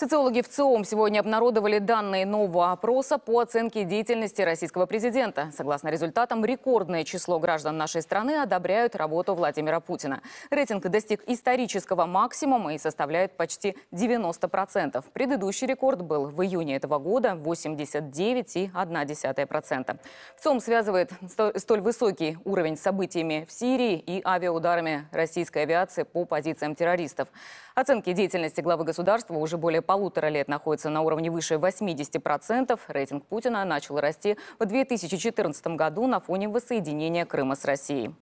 Социологи в ЦИОМ сегодня обнародовали данные нового опроса по оценке деятельности российского президента. Согласно результатам, рекордное число граждан нашей страны одобряют работу Владимира Путина. Рейтинг достиг исторического максимума и составляет почти 90%. Предыдущий рекорд был в июне этого года 89,1%. В ЦИОМ связывает столь высокий уровень событиями в Сирии и авиаударами российской авиации по позициям террористов. Оценки деятельности главы государства уже более полутора лет находится на уровне выше 80%, рейтинг Путина начал расти в 2014 году на фоне воссоединения Крыма с Россией.